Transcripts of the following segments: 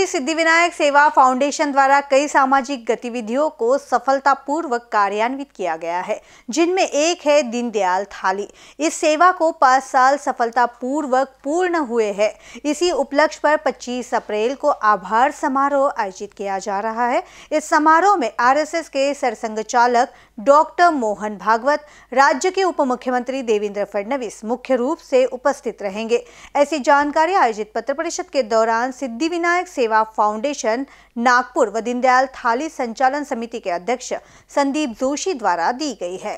श्री सिद्धिविनायक सेवा फाउंडेशन द्वारा कई सामाजिक गतिविधियों को सफलतापूर्वक कार्यान्वित किया गया है जिनमें एक है दीनदयाल थाली इस सेवा को पाँच साल सफलतापूर्वक पूर्ण हुए हैं इसी उपलक्ष्य पर 25 अप्रैल को आभार समारोह आयोजित किया जा रहा है इस समारोह में आरएसएस के सरसंघ चालक डॉक्टर मोहन भागवत राज्य के उप मुख्यमंत्री देवेंद्र फडणवीस मुख्य रूप से उपस्थित रहेंगे ऐसी जानकारी आयोजित पत्र परिषद के दौरान सिद्धिविनायक सेवा सेवा फाउंडेशन नागपुर व दीनदयाल थाली संचालन समिति के अध्यक्ष संदीप जोशी द्वारा दी गई है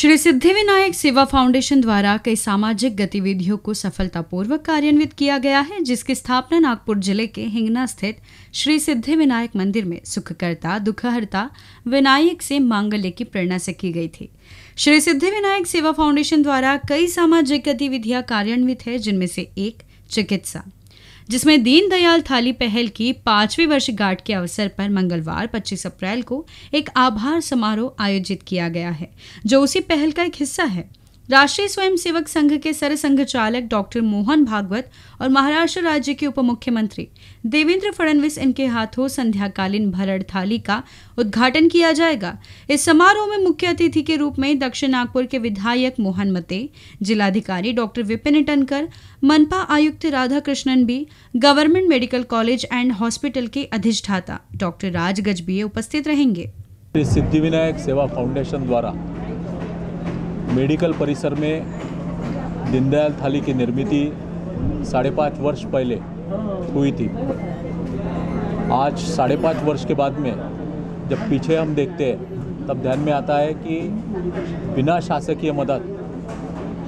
श्री सिद्धिविनायक सेवा फाउंडेशन द्वारा कई सामाजिक गतिविधियों को सफलतापूर्वक कार्यान्वित किया गया है जिसकी स्थापना नागपुर जिले के हिंगना स्थित श्री सिद्धिविनायक मंदिर में सुखकर्ता दुखहर्ता विनायक से मांगल्य की प्रेरणा से की गई थी श्री सिद्धिविनायक सेवा फाउंडेशन द्वारा कई सामाजिक गतिविधियां कार्यान्वित है जिनमें से एक चिकित्सा जिसमें दीनदयाल थाली पहल की पांचवी वर्षगांठ के अवसर पर मंगलवार 25 अप्रैल को एक आभार समारोह आयोजित किया गया है जो उसी पहल का एक हिस्सा है राष्ट्रीय स्वयंसेवक संघ के सरसंघ चालक डॉक्टर मोहन भागवत और महाराष्ट्र राज्य के उप मुख्यमंत्री देवेंद्र फडणवीस इनके हाथों संध्याकालीन भरड़ थाली का उद्घाटन किया जाएगा इस समारोह में मुख्य अतिथि के रूप में दक्षिण नागपुर के विधायक मोहन मते जिलाधिकारी डॉक्टर विपिन टनकर मनपा आयुक्त राधा कृष्णन भी government medical college and hospital के अधिष्ठाता डॉक्टर राज गजबीय उपस्थित रहेंगे सिद्धिविनायक सेवा फाउंडेशन द्वारा मेडिकल परिसर में दीनदयाल थाली की निर्मित साढ़े पाँच वर्ष पहले हुई थी आज साढ़े पाँच वर्ष के बाद में जब पीछे हम देखते हैं तब ध्यान में आता है कि बिना शासकीय मदद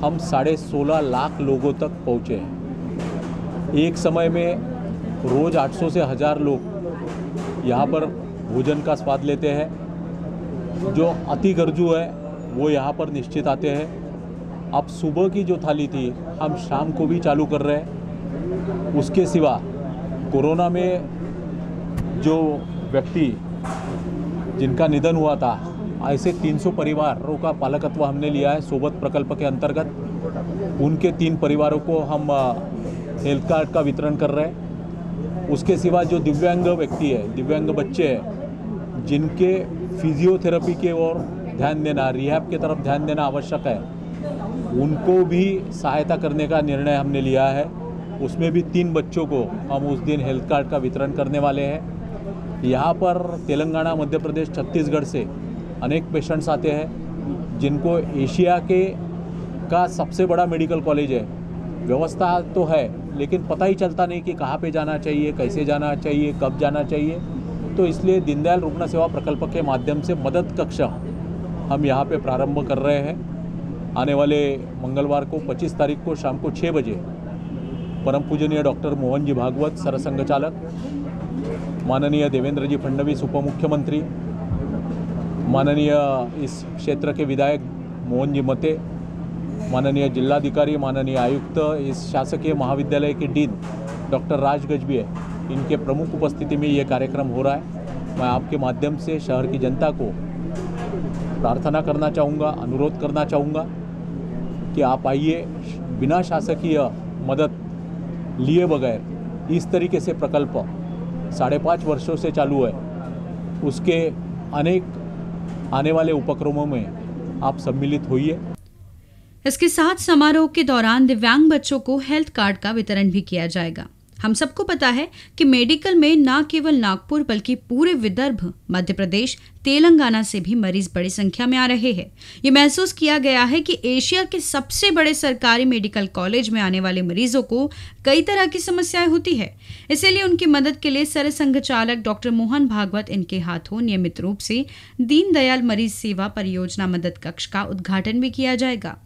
हम साढ़े सोलह लाख लोगों तक पहुँचे हैं एक समय में रोज़ 800 से हज़ार लोग यहाँ पर भोजन का स्वाद लेते हैं जो अति गरजू है वो यहाँ पर निश्चित आते हैं अब सुबह की जो थाली थी हम शाम को भी चालू कर रहे हैं उसके सिवा कोरोना में जो व्यक्ति जिनका निधन हुआ था ऐसे 300 परिवारों का पालकत्व हमने लिया है सोबत प्रकल्प के अंतर्गत उनके तीन परिवारों को हम हेल्थ कार्ड का वितरण कर रहे हैं उसके सिवा जो दिव्यांग व्यक्ति है दिव्यांग बच्चे हैं जिनके फिजियोथेरेपी के और ध्यान देना रिहैब की तरफ ध्यान देना आवश्यक है उनको भी सहायता करने का निर्णय हमने लिया है उसमें भी तीन बच्चों को हम उस दिन हेल्थ कार्ड का वितरण करने वाले हैं यहाँ पर तेलंगाना मध्य प्रदेश छत्तीसगढ़ से अनेक पेशेंट्स आते हैं जिनको एशिया के का सबसे बड़ा मेडिकल कॉलेज है व्यवस्था तो है लेकिन पता ही चलता नहीं कि कहाँ पे जाना चाहिए कैसे जाना चाहिए कब जाना चाहिए तो इसलिए दीनदयाल रुग्ण सेवा प्रकल्प के माध्यम से मदद कक्षा हम यहाँ पे प्रारंभ कर रहे हैं आने वाले मंगलवार को 25 तारीख को शाम को 6 बजे परम पूजनीय डॉक्टर मोहन जी भागवत चालक माननीय देवेंद्र जी फडणवीस उपमुख्यमंत्री माननीय इस क्षेत्र के विधायक मोहन जी मते माननीय जिलाधिकारी माननीय आयुक्त इस शासकीय महाविद्यालय के डीन डॉक्टर राज गजबी इनके प्रमुख उपस्थिति में ये कार्यक्रम हो रहा है मैं आपके माध्यम से शहर की जनता को प्रार्थना करना चाहूँगा अनुरोध करना चाहूँगा कि आप आइए बिना शासकीय मदद लिए बगैर इस तरीके से प्रकल्प साढ़े पाँच वर्षों से चालू है उसके अनेक आने वाले उपक्रमों में आप सम्मिलित होइए इसके साथ समारोह के दौरान दिव्यांग बच्चों को हेल्थ कार्ड का वितरण भी किया जाएगा हम सबको पता है कि मेडिकल में न केवल नागपुर बल्कि पूरे विदर्भ मध्य प्रदेश तेलंगाना से भी मरीज बड़ी संख्या में आ रहे हैं ये महसूस किया गया है कि एशिया के सबसे बड़े सरकारी मेडिकल कॉलेज में आने वाले मरीजों को कई तरह की समस्याएं होती है इसीलिए उनकी मदद के लिए सरसंघ चालक डॉक्टर मोहन भागवत इनके हाथों नियमित रूप से दीनदयाल मरीज सेवा परियोजना मदद कक्ष का उद्घाटन भी किया जाएगा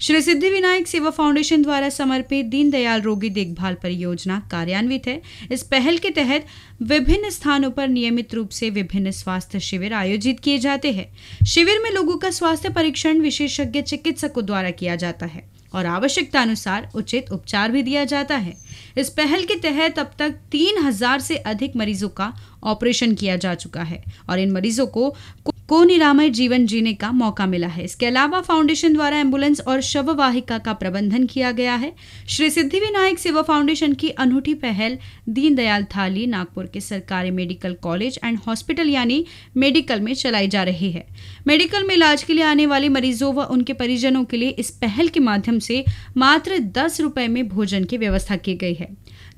श्री सिद्धि विनायक सेवा फाउंडेशन द्वारा समर्पित दीनदयाल रोगी देखभाल परियोजना कार्यान्वित है इस पहल के तहत विभिन्न स्थानों पर नियमित रूप से विभिन्न स्वास्थ्य शिविर आयोजित किए जाते हैं शिविर में लोगों का स्वास्थ्य परीक्षण विशेषज्ञ चिकित्सकों द्वारा किया जाता है और आवश्यकता अनुसार उचित उपचार भी दिया जाता है इस पहल के तहत अब तक तीन हजार से अधिक मरीजों का ऑपरेशन किया जा चुका है और इन मरीजों को को निरामय जीवन जीने का मौका मिला है इसके अलावा फाउंडेशन द्वारा एम्बुलेंस और शववाहिका का प्रबंधन किया गया है श्री सिद्धि विनायक सेवा फाउंडेशन की अनूठी पहल दीनदयाल थाली नागपुर के सरकारी मेडिकल कॉलेज एंड हॉस्पिटल यानी मेडिकल में चलाई जा रही है मेडिकल में इलाज के लिए आने वाले मरीजों व उनके परिजनों के लिए इस पहल के माध्यम से मात्र दस रुपए में भोजन की व्यवस्था की गई गई है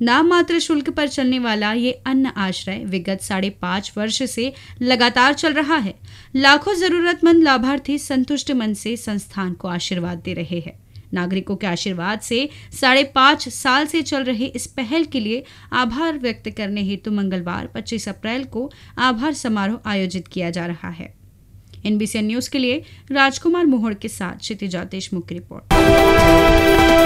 नाम मात्र शुल्क पर चलने वाला ये अन्न आश्रय विगत साढ़े पांच वर्ष से लगातार चल रहा है लाखों जरूरतमंद लाभार्थी संतुष्ट मन से संस्थान को आशीर्वाद दे रहे हैं नागरिकों के आशीर्वाद से साढ़े पांच साल से चल रहे इस पहल के लिए आभार व्यक्त करने हेतु मंगलवार 25 अप्रैल को आभार समारोह आयोजित किया जा रहा है एनबीसी न्यूज के लिए राजकुमार मोहड़ के साथ देशमुख की रिपोर्ट